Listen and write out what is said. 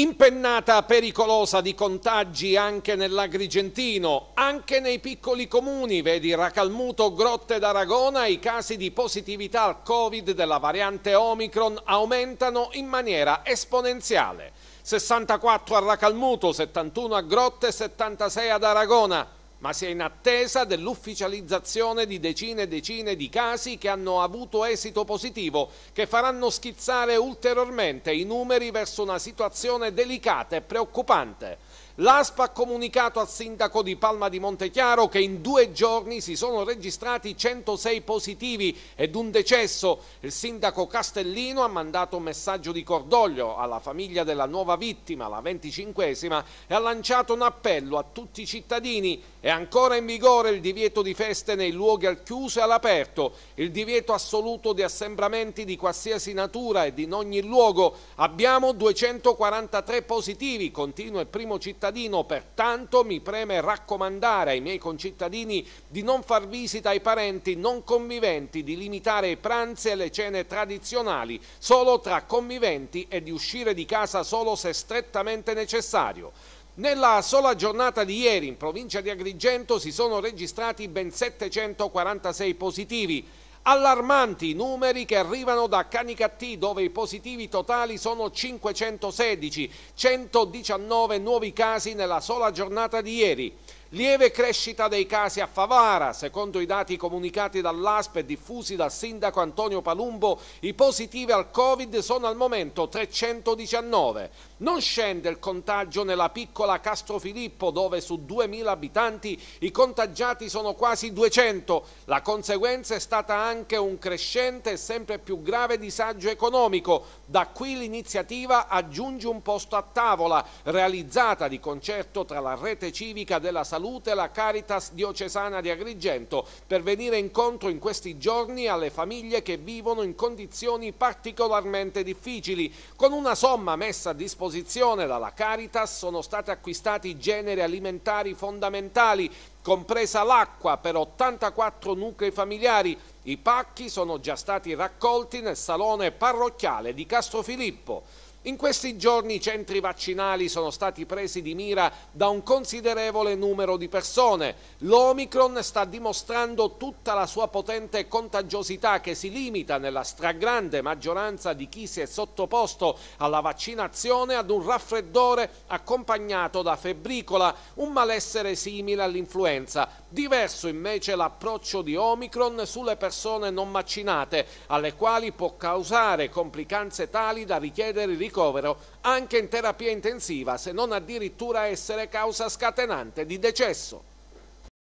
Impennata pericolosa di contagi anche nell'Agrigentino, anche nei piccoli comuni, vedi Racalmuto, Grotte d'Aragona, i casi di positività al Covid della variante Omicron aumentano in maniera esponenziale. 64 a Racalmuto, 71 a Grotte, 76 ad Aragona ma si è in attesa dell'ufficializzazione di decine e decine di casi che hanno avuto esito positivo, che faranno schizzare ulteriormente i numeri verso una situazione delicata e preoccupante. L'ASPA ha comunicato al sindaco di Palma di Montechiaro che in due giorni si sono registrati 106 positivi ed un decesso. Il sindaco Castellino ha mandato un messaggio di cordoglio alla famiglia della nuova vittima, la 25esima, e ha lanciato un appello a tutti i cittadini. È ancora in vigore il divieto di feste nei luoghi al chiuso e all'aperto, il divieto assoluto di assembramenti di qualsiasi natura ed in ogni luogo. Abbiamo 243 positivi, continua il primo cittadino cittadino, pertanto mi preme raccomandare ai miei concittadini di non far visita ai parenti non conviventi, di limitare i pranzi e le cene tradizionali solo tra conviventi e di uscire di casa solo se strettamente necessario. Nella sola giornata di ieri in provincia di Agrigento si sono registrati ben 746 positivi Allarmanti i numeri che arrivano da Canicattì dove i positivi totali sono 516, 119 nuovi casi nella sola giornata di ieri. Lieve crescita dei casi a Favara, secondo i dati comunicati dall'ASP e diffusi dal sindaco Antonio Palumbo, i positivi al Covid sono al momento 319. Non scende il contagio nella piccola Castrofilippo dove su 2.000 abitanti i contagiati sono quasi 200. La conseguenza è stata anche un crescente e sempre più grave disagio economico. Da qui l'iniziativa Aggiungi un posto a tavola, realizzata di concerto tra la rete civica della salute Salute la Caritas Diocesana di Agrigento per venire incontro in questi giorni alle famiglie che vivono in condizioni particolarmente difficili. Con una somma messa a disposizione dalla Caritas sono stati acquistati generi alimentari fondamentali compresa l'acqua per 84 nuclei familiari. I pacchi sono già stati raccolti nel salone parrocchiale di Castrofilippo. In questi giorni i centri vaccinali sono stati presi di mira da un considerevole numero di persone. L'Omicron sta dimostrando tutta la sua potente contagiosità che si limita nella stragrande maggioranza di chi si è sottoposto alla vaccinazione ad un raffreddore accompagnato da febbricola, un malessere simile all'influenza. Diverso invece l'approccio di Omicron sulle persone non vaccinate, alle quali può causare complicanze tali da richiedere il ricovero anche in terapia intensiva, se non addirittura essere causa scatenante di decesso.